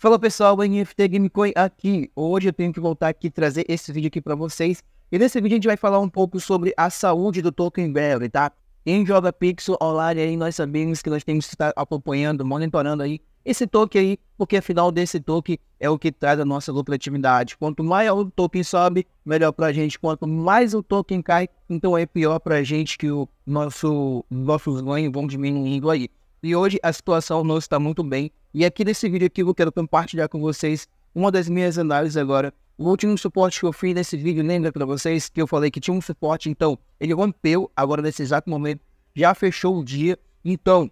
Fala pessoal, NFT Gamecoin aqui. Hoje eu tenho que voltar aqui trazer esse vídeo aqui para vocês. E nesse vídeo a gente vai falar um pouco sobre a saúde do Token Value, tá? Quem joga Pixel online aí, nós sabemos que nós temos que estar acompanhando, monitorando aí esse token aí, porque afinal desse token é o que traz a nossa lucratividade. Quanto maior o token sobe, melhor para a gente. Quanto mais o token cai, então é pior para a gente que o nosso, nossos ganhos vão diminuindo aí. E hoje a situação não está muito bem. E aqui nesse vídeo aqui eu quero compartilhar com vocês uma das minhas análises agora. O último suporte que eu fiz nesse vídeo, lembra para vocês que eu falei que tinha um suporte, então ele rompeu agora nesse exato momento, já fechou o dia. Então,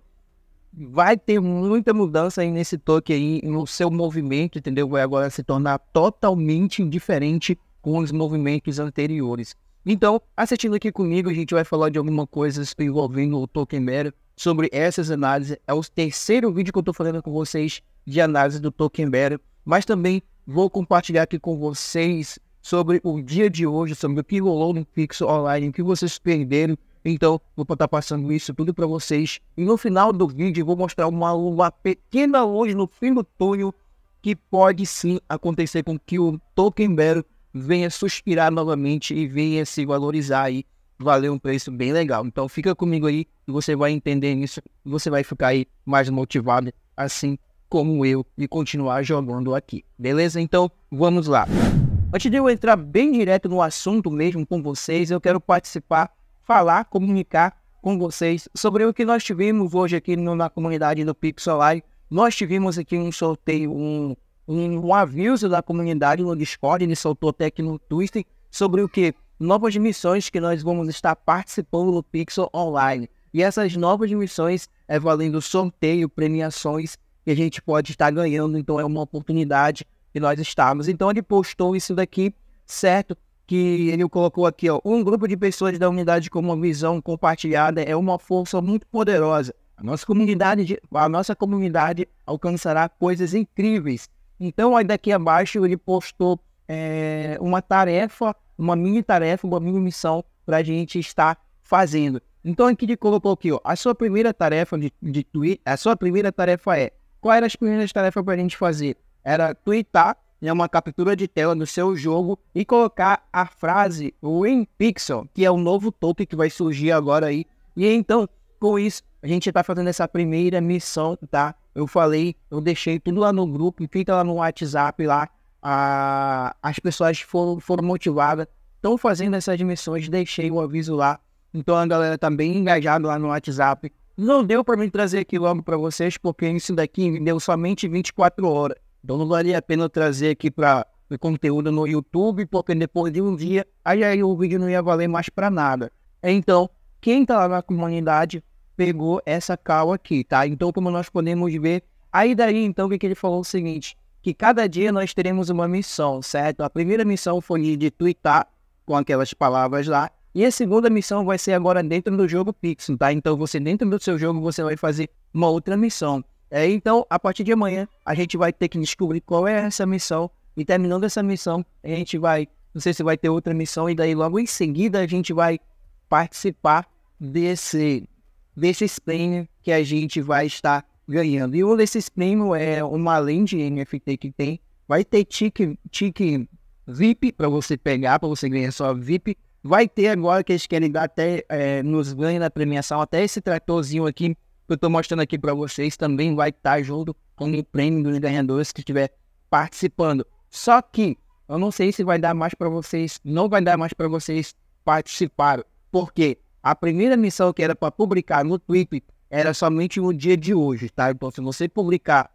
vai ter muita mudança aí nesse toque aí, no seu movimento, entendeu? Vai agora se tornar totalmente diferente com os movimentos anteriores. Então, assistindo aqui comigo, a gente vai falar de alguma coisa envolvendo o Tolkien Mera sobre essas análises. É o terceiro vídeo que eu estou fazendo com vocês de análise do Tolkien Mera, mas também vou compartilhar aqui com vocês sobre o dia de hoje, sobre o que rolou no Pixel Online, o que vocês perderam. Então, vou estar passando isso tudo para vocês. E no final do vídeo, vou mostrar uma, uma pequena luz no fim do túnel que pode sim acontecer com que o Tolkien Bear venha suspirar novamente e venha se valorizar aí. Valeu um preço bem legal. Então fica comigo aí e você vai entender isso. Você vai ficar aí mais motivado, assim como eu, e continuar jogando aqui. Beleza? Então vamos lá. Antes de eu entrar bem direto no assunto mesmo com vocês, eu quero participar, falar, comunicar com vocês sobre o que nós tivemos hoje aqui na comunidade do Pixelar. Nós tivemos aqui um sorteio, um, um aviso da comunidade no Discord, ele soltou até aqui no sobre o que? Novas missões que nós vamos estar participando no Pixel Online. E essas novas missões é valendo sorteio, premiações que a gente pode estar ganhando, então é uma oportunidade que nós estamos. Então ele postou isso daqui, certo? Que ele colocou aqui, ó, um grupo de pessoas da unidade com uma visão compartilhada é uma força muito poderosa. A nossa comunidade, a nossa comunidade alcançará coisas incríveis. Então, aí daqui abaixo, ele postou é, uma tarefa, uma mini tarefa, uma mini missão para a gente estar fazendo. Então, aqui ele colocou aqui, ó, a sua primeira tarefa de, de tweet, a sua primeira tarefa é, qual era as primeiras tarefas para a gente fazer? Era tweetar é né, uma captura de tela do seu jogo e colocar a frase Win Pixel, que é o novo token que vai surgir agora aí. E então, com isso, a gente está fazendo essa primeira missão tá? eu falei, eu deixei tudo lá no grupo, feita lá no WhatsApp lá, a, as pessoas foram, foram motivadas, estão fazendo essas missões, deixei o aviso lá. Então a galera tá bem engajada lá no WhatsApp. Não deu para mim trazer aqui logo para vocês, porque isso daqui me deu somente 24 horas. Então não valia a pena trazer aqui para o conteúdo no YouTube, porque depois de um dia, aí, aí o vídeo não ia valer mais para nada. Então, quem está lá na comunidade pegou essa cal aqui, tá? Então, como nós podemos ver, aí daí então que ele falou o seguinte, que cada dia nós teremos uma missão, certo? A primeira missão foi de twittar tá com aquelas palavras lá, e a segunda missão vai ser agora dentro do jogo Pixel, tá? Então, você dentro do seu jogo, você vai fazer uma outra missão. É, então, a partir de amanhã, a gente vai ter que descobrir qual é essa missão, e terminando essa missão, a gente vai, não sei se vai ter outra missão, e daí logo em seguida a gente vai participar desse desses prêmios que a gente vai estar ganhando. E um desses prêmios é uma além de NFT que tem. Vai ter tique, tique VIP para você pegar, para você ganhar só VIP. Vai ter agora que eles querem dar até é, nos ganhos da premiação, até esse tratorzinho aqui que eu estou mostrando aqui para vocês também vai estar tá junto com o prêmio dos ganhadores que estiver participando. Só que eu não sei se vai dar mais para vocês, não vai dar mais para vocês participarem. Por quê? A primeira missão que era para publicar no Twitter era somente no dia de hoje, tá? Então, se você publicar,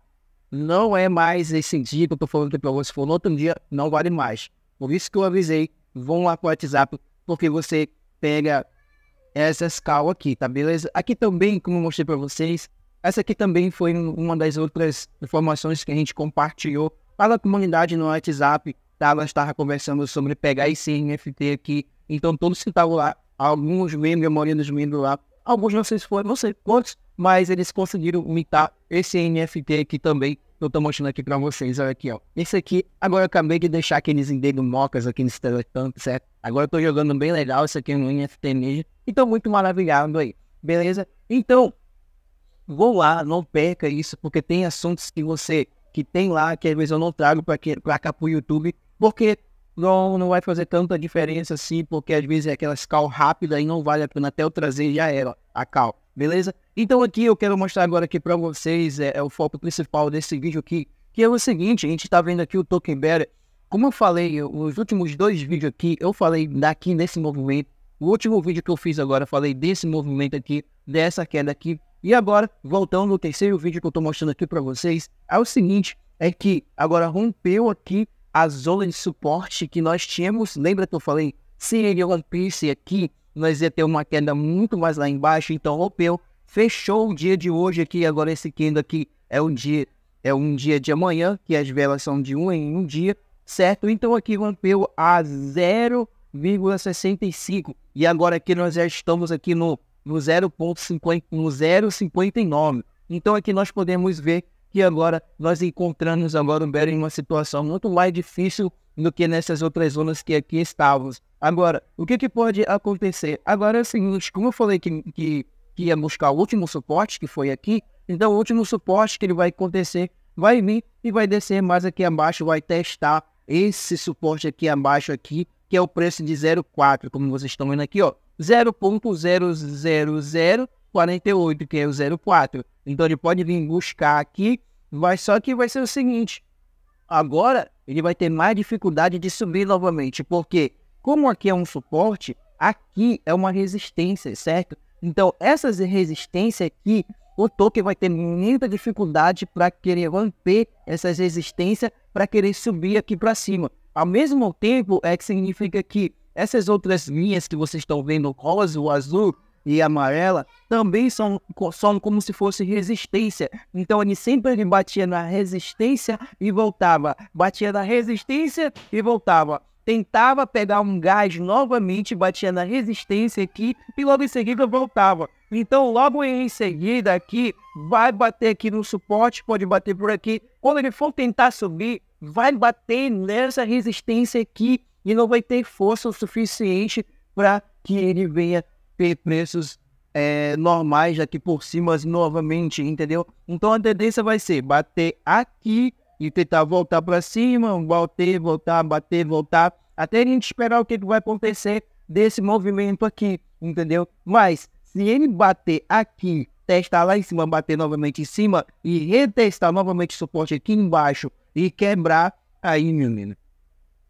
não é mais esse dia que eu tô falando para você, se for no outro dia, não vale mais. Por isso que eu avisei, vão lá pro WhatsApp, porque você pega essa escala aqui, tá beleza? Aqui também, como eu mostrei para vocês, essa aqui também foi uma das outras informações que a gente compartilhou para a comunidade no WhatsApp, tá? Ela estava conversando sobre pegar esse NFT aqui, então todos que estavam lá alguns membros, a maioria dos membros lá, alguns não sei se foram, não sei quantos, mas eles conseguiram imitar esse NFT aqui também. Eu estou mostrando aqui para vocês, olha aqui, ó. Esse aqui, agora eu acabei de deixar aqueles endereços mocas aqui nesse Instagram certo? Agora eu tô jogando bem legal, isso aqui é um NFT mesmo. Então, muito maravilhado aí, beleza? Então, vou lá, não perca isso, porque tem assuntos que você, que tem lá, que às vezes eu não trago para cá pro YouTube, porque não, não vai fazer tanta diferença assim, porque às vezes é aquela cal rápida e não vale a pena até eu trazer já era a cal, beleza? Então aqui eu quero mostrar agora aqui para vocês é, é, o foco principal desse vídeo aqui, que é o seguinte, a gente está vendo aqui o token better. Como eu falei, eu, os últimos dois vídeos aqui, eu falei daqui nesse movimento, o último vídeo que eu fiz agora, eu falei desse movimento aqui, dessa queda aqui, e agora, voltando ao terceiro vídeo que eu estou mostrando aqui para vocês, é o seguinte, é que agora rompeu aqui a zona de suporte que nós tínhamos. Lembra que eu falei? Se ele rompesse aqui, nós ia ter uma queda muito mais lá embaixo, então rompeu. Fechou o dia de hoje aqui, agora esse candle aqui é um dia é um dia de amanhã, que as velas são de um em um dia, certo? Então aqui rompeu a 0,65 e agora aqui nós já estamos aqui no no 0,59. Então aqui nós podemos ver que agora nós encontramos agora o Bellingham em uma situação muito mais difícil do que nessas outras zonas que aqui estávamos. Agora, o que, que pode acontecer? Agora é o seguinte, como eu falei que, que, que ia buscar o último suporte, que foi aqui, então o último suporte que ele vai acontecer vai vir e vai descer mais aqui abaixo, vai testar esse suporte aqui abaixo aqui, que é o preço de 0,4, como vocês estão vendo aqui, ó, 0.00048, que é o 0,4. Então ele pode vir buscar aqui, mas só que vai ser o seguinte: agora ele vai ter mais dificuldade de subir novamente, porque como aqui é um suporte, aqui é uma resistência, certo? Então essas resistências aqui, o token vai ter muita dificuldade para querer romper essas resistências, para querer subir aqui para cima. Ao mesmo tempo, é que significa que essas outras linhas que vocês estão vendo, rosa o azul, e amarela também são, são como se fosse resistência. Então ele sempre ele batia na resistência e voltava, batia na resistência e voltava. Tentava pegar um gás novamente, batia na resistência aqui e logo em seguida voltava. Então, logo em seguida aqui, vai bater aqui no suporte, pode bater por aqui. Quando ele for tentar subir, vai bater nessa resistência aqui e não vai ter força o suficiente para que ele venha ter preços é, normais aqui por cima assim, novamente, entendeu? Então a tendência vai ser bater aqui e tentar voltar para cima, bater, voltar, bater, voltar, até a gente esperar o que vai acontecer desse movimento aqui, entendeu? Mas se ele bater aqui, testar lá em cima, bater novamente em cima e retestar novamente o suporte aqui embaixo e quebrar, aí, meu menino,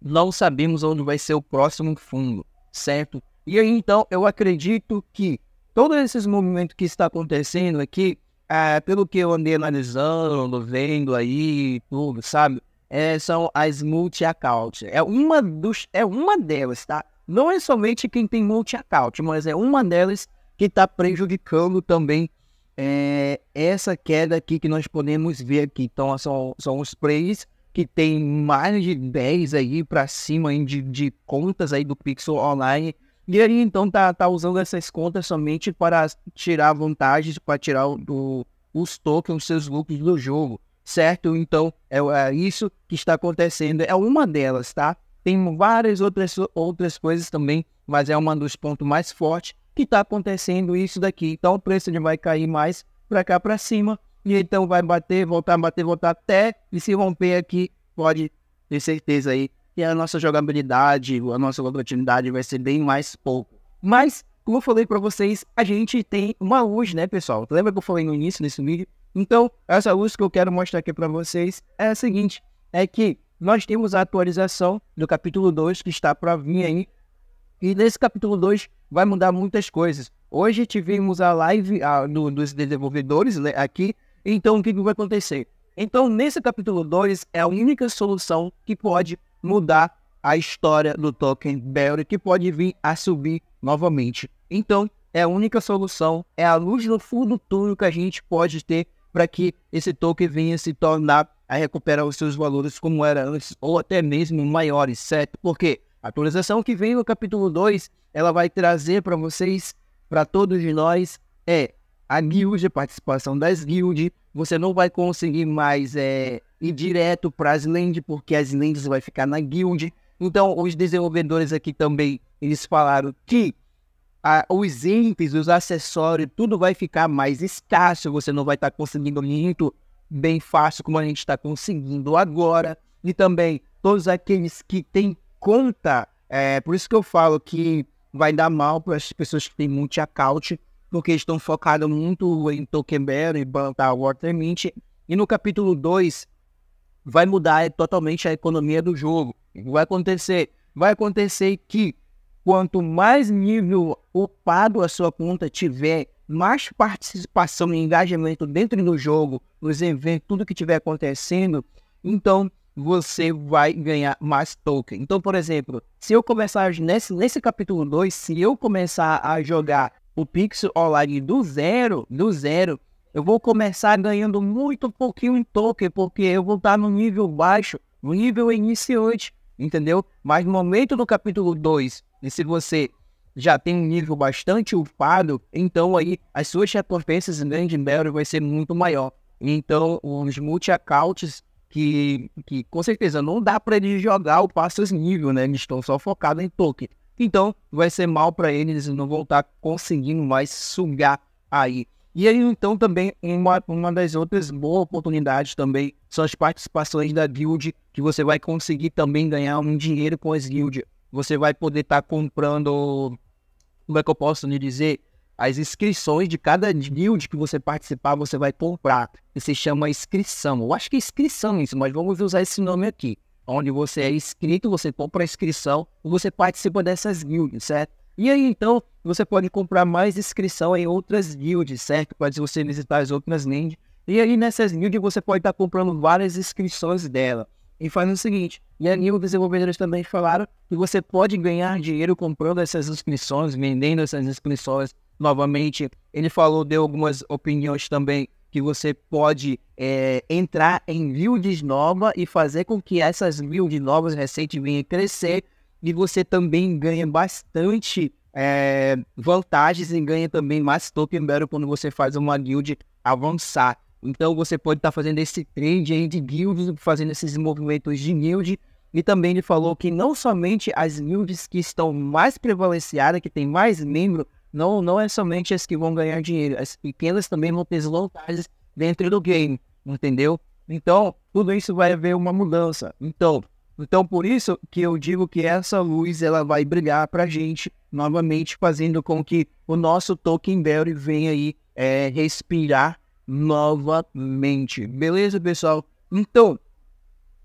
não sabemos onde vai ser o próximo fundo, certo? E aí, então, eu acredito que todos esses movimentos que está acontecendo aqui, é, pelo que eu andei analisando, vendo aí, tudo, sabe? É, são as multi accounts É, uma dos, é uma delas, tá? Não é somente quem tem multi-account, mas é uma delas que está prejudicando também é, essa queda aqui que nós podemos ver aqui. Então, são, são os plays que tem mais de 10 aí para cima de, de contas aí do Pixel Online e aí então tá, tá usando essas contas somente para tirar vantagens, para tirar do, os tokens, seus lucros do jogo, certo? Então é, é isso que está acontecendo, é uma delas, tá? Tem várias outras, outras coisas também, mas é uma dos pontos mais fortes que está acontecendo isso daqui. Então o preço vai cair mais para cá para cima e então vai bater, voltar, bater, voltar até e se romper aqui, pode ter certeza aí e a nossa jogabilidade, a nossa lucratividade vai ser bem mais pouco. Mas, como eu falei para vocês, a gente tem uma luz, né, pessoal? Lembra que eu falei no início desse vídeo? Então, essa luz que eu quero mostrar aqui para vocês é a seguinte, é que nós temos a atualização do capítulo 2 que está para vir aí. E nesse capítulo 2 vai mudar muitas coisas. Hoje tivemos a live a, dos desenvolvedores né, aqui, então o que, que vai acontecer? Então, nesse capítulo 2 é a única solução que pode mudar a história do token Belry, que pode vir a subir novamente. Então, é a única solução, é a luz no fundo do túnel que a gente pode ter para que esse token venha se tornar a recuperar os seus valores como era antes, ou até mesmo maiores, certo? Porque a atualização que vem no capítulo 2, ela vai trazer para vocês, para todos nós, é a guild, a participação das guild, você não vai conseguir mais é, ir direto para as lentes, porque as lentes vai ficar na guild. Então, os desenvolvedores aqui também, eles falaram que a, os imps, os acessórios, tudo vai ficar mais escasso, você não vai estar tá conseguindo muito bem fácil como a gente está conseguindo agora. E também todos aqueles que têm conta, é, por isso que eu falo que vai dar mal para as pessoas que têm muito account, porque estão focados muito em Tokenberry, Bantar Banta Watermint. E no capítulo 2, vai mudar totalmente a economia do jogo. Vai acontecer, vai acontecer que quanto mais nível upado a sua conta tiver, mais participação e engajamento dentro do jogo, nos eventos, tudo que estiver acontecendo, então você vai ganhar mais token. Então, por exemplo, se eu começar nesse, nesse capítulo 2, se eu começar a jogar o Pixel Online do zero, do zero, eu vou começar ganhando muito pouquinho em token, porque eu vou estar no nível baixo, no nível iniciante, entendeu? Mas no momento do capítulo 2, e se você já tem um nível bastante upado, então aí as suas recompensas em Grand Barrel vai ser muito maior. Então, os multi-accounts que, que com certeza não dá para eles jogar o passos nível, né? Eles estão só focados em token. Então, vai ser mal para eles, não voltar conseguindo mais sugar aí e aí, então, também, uma, uma das outras boas oportunidades também são as participações da guild, que você vai conseguir também ganhar um dinheiro com as guild. Você vai poder estar tá comprando, como é que eu posso lhe dizer? As inscrições de cada guild que você participar, você vai comprar. Isso se chama inscrição. Eu acho que é inscrição isso, mas vamos usar esse nome aqui. Onde você é inscrito, você compra a inscrição e você participa dessas guilds, certo? E aí, então, você pode comprar mais inscrição em outras guilds, certo? Pode você visitar as outras linhas. E aí, nessas guilds, você pode estar comprando várias inscrições dela. E faz o seguinte, e aí os desenvolvedores também falaram que você pode ganhar dinheiro comprando essas inscrições, vendendo essas inscrições novamente. Ele falou, deu algumas opiniões também que você pode é, entrar em guilds nova e fazer com que essas guilds novas recentes venham crescer e você também ganha bastante é, vantagens e ganha também mais token battle quando você faz uma guild avançar. Então você pode estar tá fazendo esse trade aí de guilds, fazendo esses movimentos de guild. E também ele falou que não somente as guilds que estão mais prevaleciadas, que tem mais membro, não, não é somente as que vão ganhar dinheiro, as pequenas também vão ter vantagens dentro do game, entendeu? Então, tudo isso vai haver uma mudança. Então, então, por isso que eu digo que essa luz ela vai brilhar para a gente novamente, fazendo com que o nosso Tolkien Berry venha aí é, respirar novamente. Beleza, pessoal? Então,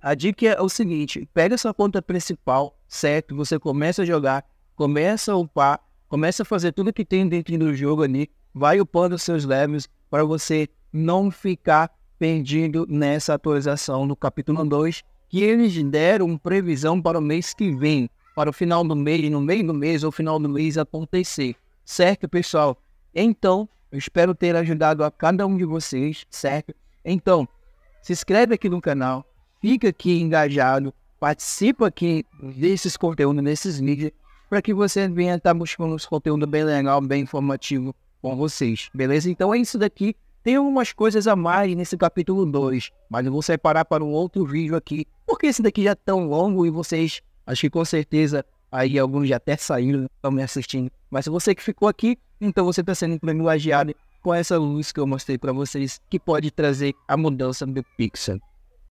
a dica é o seguinte: pega sua conta principal, certo? Você começa a jogar, começa a upar, começa a fazer tudo que tem dentro do jogo ali, vai upando seus levels para você não ficar perdido nessa atualização do capítulo 2 que eles deram previsão para o mês que vem, para o final do mês, no meio do mês ou final do mês acontecer. Certo, pessoal? Então, eu espero ter ajudado a cada um de vocês, certo? Então, se inscreve aqui no canal, fica aqui engajado, participa aqui desses conteúdos, desses vídeos, para que você venha estar buscando um conteúdo bem legal, bem informativo com vocês, beleza? Então é isso daqui. Tem algumas coisas a mais nesse capítulo 2, mas eu vou separar para um outro vídeo aqui, porque esse daqui já é tão longo e vocês, acho que com certeza, aí alguns já até saíram, estão me assistindo. Mas se você que ficou aqui, então você está sendo privilegiado com essa luz que eu mostrei para vocês, que pode trazer a mudança do Pixar.